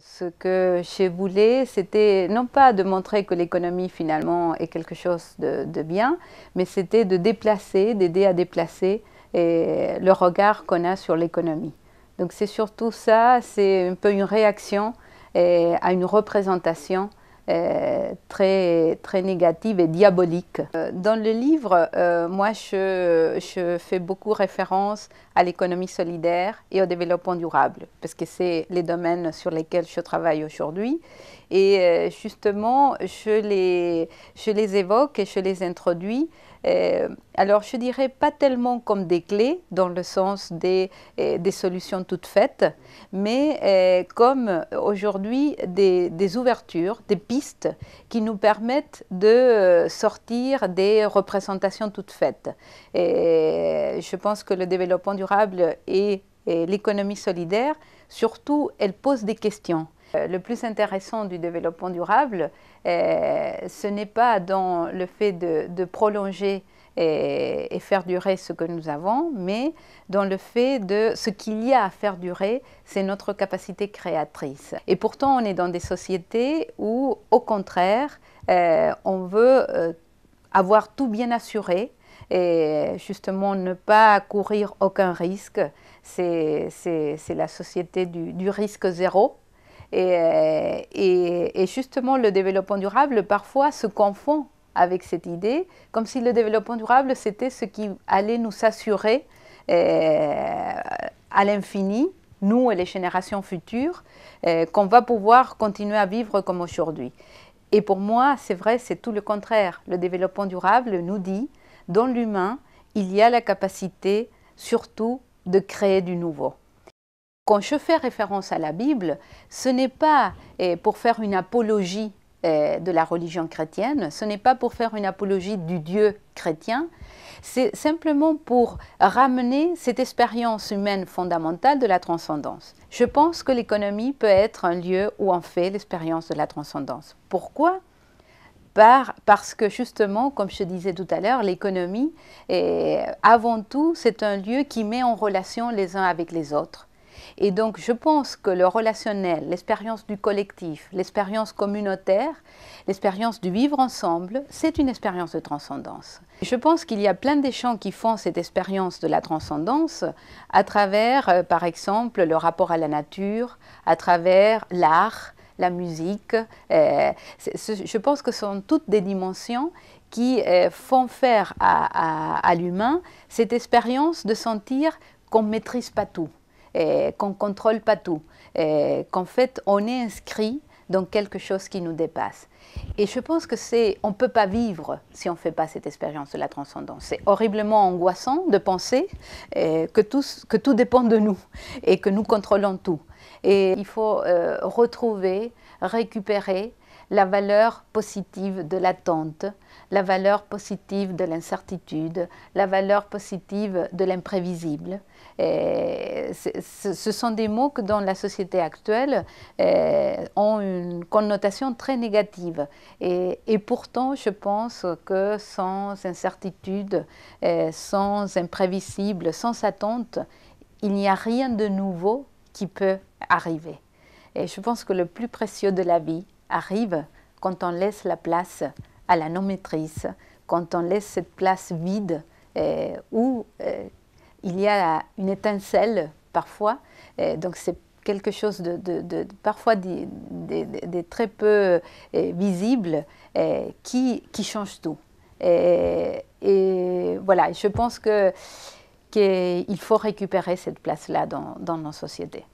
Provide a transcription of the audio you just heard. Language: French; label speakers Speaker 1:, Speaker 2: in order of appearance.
Speaker 1: Ce que je voulais, c'était non pas de montrer que l'économie finalement est quelque chose de, bien, mais c'était de déplacer, d'aider à déplacer le regard qu'on a sur l'économie. Donc c'est surtout ça, c'est un peu une réaction à une représentation euh, très, très négative et diabolique. Euh, dans le livre, euh, moi, je, je, fais beaucoup référence à l'économie solidaire et au développement durable, parce que c'est les domaines sur lesquels je travaille aujourd'hui. Et justement, je les, je les évoque et je les introduis euh, alors je dirais pas tellement comme des clés dans le sens des, euh, solutions toutes faites, mais euh, comme aujourd'hui des, ouvertures, des pistes qui nous permettent de sortir des représentations toutes faites. je pense que le développement durable et, l'économie solidaire, surtout, elles posent des questions. Euh, le plus intéressant du développement durable, euh, ce n'est pas dans le fait de, prolonger et, faire durer ce que nous avons, mais dans le fait de ce qu'il y a à faire durer, c'est notre capacité créatrice. Et pourtant, on est dans des sociétés où, au contraire, euh, on veut avoir tout bien assuré et justement ne pas courir aucun risque. C'est la société du risque zéro. Euh, et, justement, le développement durable parfois se confond avec cette idée, comme si le développement durable, c'était ce qui allait nous assurer euh, à l'infini, nous et les générations futures, euh, qu'on va pouvoir continuer à vivre comme aujourd'hui. Et pour moi, c'est vrai, c'est tout le contraire. Le développement durable nous dit, dans l'humain, il y a la capacité surtout de créer du nouveau. Quand je fais référence à la Bible, ce n'est pas eh, pour faire une apologie eh, de la religion chrétienne, ce n'est pas pour faire une apologie du Dieu chrétien, c'est simplement pour ramener cette expérience humaine fondamentale de la transcendance. Je pense que l'économie peut être un lieu où on fait l'expérience de la transcendance. Pourquoi parce que justement, comme je disais tout à l'heure, l'économie, eh, avant tout, c'est un lieu qui met en relation les uns avec les autres. Et donc, je pense que le relationnel, l'expérience du collectif, l'expérience communautaire, l'expérience du vivre ensemble, c'est une expérience de transcendance. Je pense qu'il y a plein de champs qui font cette expérience de la transcendance à travers, euh, par exemple, le rapport à la nature, à travers l'art, la musique. Euh, je pense que ce sont toutes des dimensions qui euh, font faire à, à l'humain cette expérience de sentir qu'on ne maîtrise pas tout. Eh, qu'on ne contrôle pas tout, eh, qu'en fait, on est inscrit dans quelque chose qui nous dépasse. Et je pense que c'est, on ne peut pas vivre si on ne fait pas cette expérience de la transcendance. C'est horriblement angoissant de penser eh, que, tout, dépend de nous et que nous contrôlons tout. Et il faut euh, retrouver, récupérer la valeur positive de l'attente, la valeur positive de l'incertitude, la valeur positive de l'imprévisible. Ce sont des mots que dans la société actuelle euh, ont une connotation très négative. Et, pourtant, je pense que sans incertitude, euh, sans imprévisible, sans attente, il n'y a rien de nouveau qui peut arriver. Et je pense que le plus précieux de la vie, arrive quand on laisse la place à la non-maîtrise, quand on laisse cette place vide euh, où euh, il y a une étincelle parfois. Euh, donc c'est quelque chose de, parfois de, très peu visible qui, qui, change tout. Et, voilà, je pense que qu'il faut récupérer cette place-là dans nos sociétés.